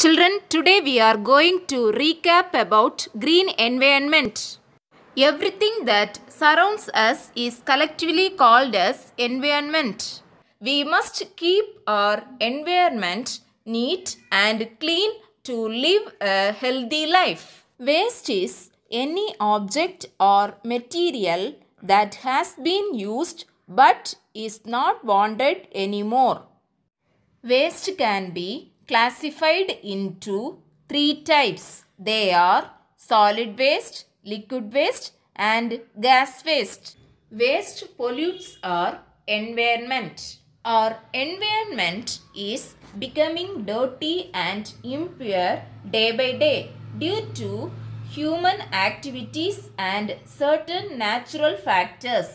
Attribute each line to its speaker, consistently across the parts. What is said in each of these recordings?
Speaker 1: Children, today we are going to recap about green environment. Everything that surrounds us is collectively called as environment. We must keep our environment neat and clean to live a healthy life. Waste is any object or material that has been used but is not wanted anymore. Waste can be classified into three types. They are solid waste, liquid waste and gas waste. Waste pollutes our environment. Our environment is becoming dirty and impure day by day due to human activities and certain natural factors.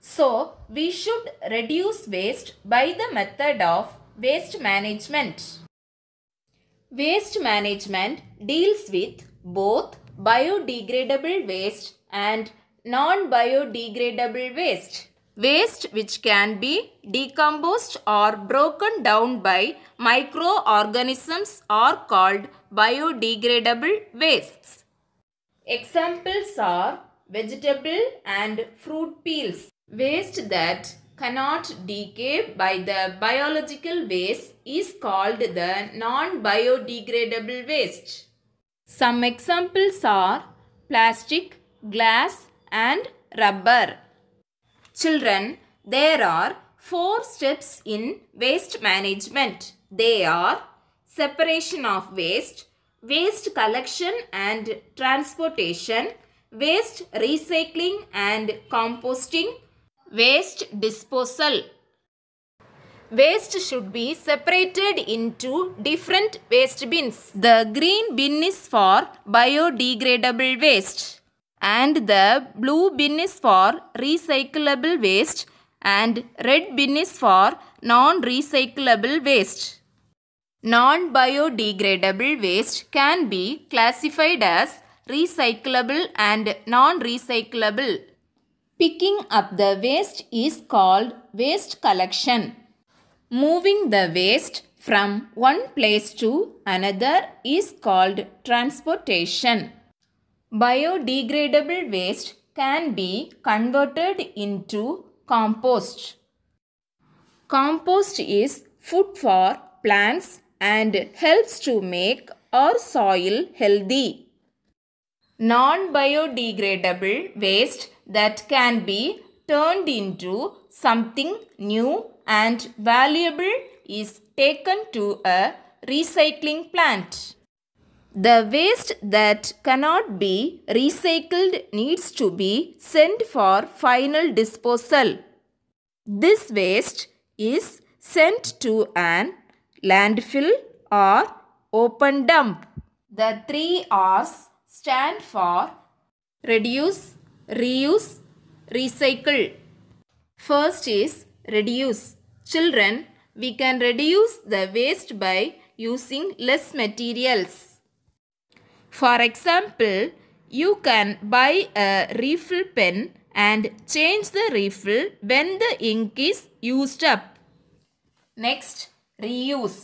Speaker 1: So, we should reduce waste by the method of waste management. Waste management deals with both biodegradable waste and non-biodegradable waste. Waste which can be decomposed or broken down by microorganisms are called biodegradable wastes. Examples are vegetable and fruit peels. Waste that cannot decay by the biological waste is called the non-biodegradable waste. Some examples are plastic, glass and rubber. Children, there are four steps in waste management. They are separation of waste, waste collection and transportation, waste recycling and composting, waste disposal. Waste should be separated into different waste bins. The green bin is for biodegradable waste and the blue bin is for recyclable waste and red bin is for non-recyclable waste. Non-biodegradable waste can be classified as recyclable and non-recyclable. Picking up the waste is called waste collection. Moving the waste from one place to another is called transportation. Biodegradable waste can be converted into compost. Compost is food for plants and helps to make our soil healthy non-biodegradable waste that can be turned into something new and valuable is taken to a recycling plant. The waste that cannot be recycled needs to be sent for final disposal. This waste is sent to an landfill or open dump. The three R's stand for reduce, reuse, recycle. First is reduce. Children, we can reduce the waste by using less materials. For example, you can buy a refill pen and change the refill when the ink is used up. Next, reuse.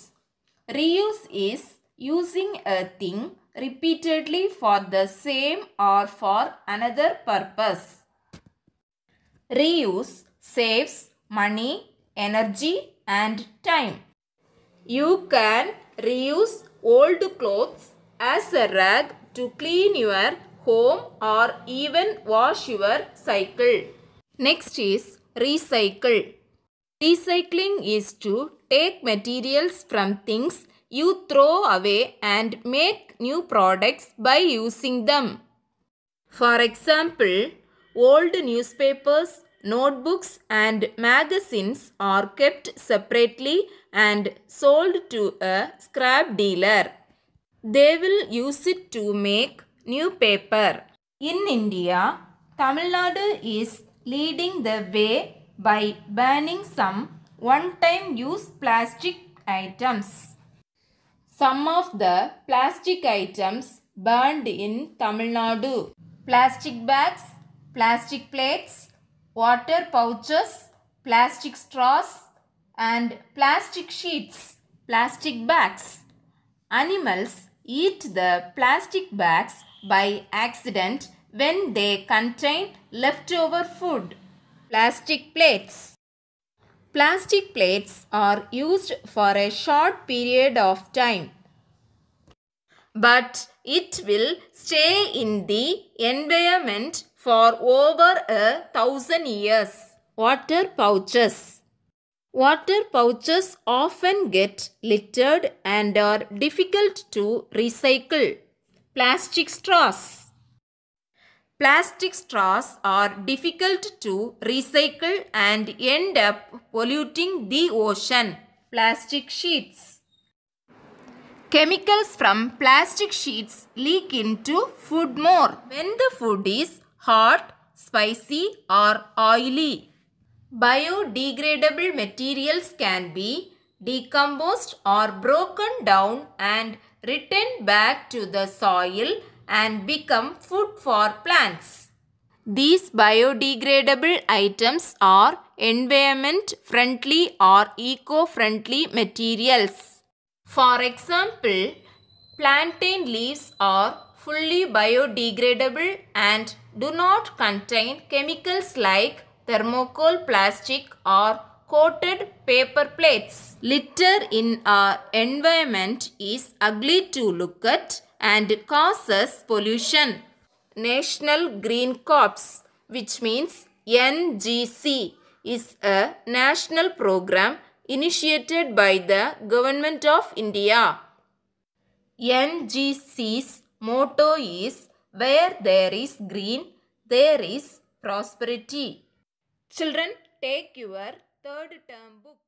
Speaker 1: Reuse is using a thing repeatedly for the same or for another purpose. Reuse saves money, energy and time. You can reuse old clothes as a rag to clean your home or even wash your cycle. Next is recycle. Recycling is to take materials from things you throw away and make new products by using them. For example, old newspapers, notebooks and magazines are kept separately and sold to a scrap dealer. They will use it to make new paper. In India, Tamil Nadu is leading the way by banning some one-time use plastic items. Some of the plastic items burned in Tamil Nadu. Plastic bags, plastic plates, water pouches, plastic straws and plastic sheets, plastic bags. Animals eat the plastic bags by accident when they contain leftover food. Plastic plates. Plastic plates are used for a short period of time. But it will stay in the environment for over a thousand years. Water pouches. Water pouches often get littered and are difficult to recycle. Plastic straws. Plastic straws are difficult to recycle and end up polluting the ocean. Plastic sheets. Chemicals from plastic sheets leak into food more when the food is hot, spicy or oily. Biodegradable materials can be decomposed or broken down and returned back to the soil and become food for plants. These biodegradable items are environment friendly or eco-friendly materials. For example, plantain leaves are fully biodegradable and do not contain chemicals like thermocol plastic or coated paper plates. Litter in our environment is ugly to look at and causes pollution. National Green Corps, which means NGC, is a national program initiated by the Government of India. NGC's motto is Where there is green, there is prosperity. Children, take your third term book.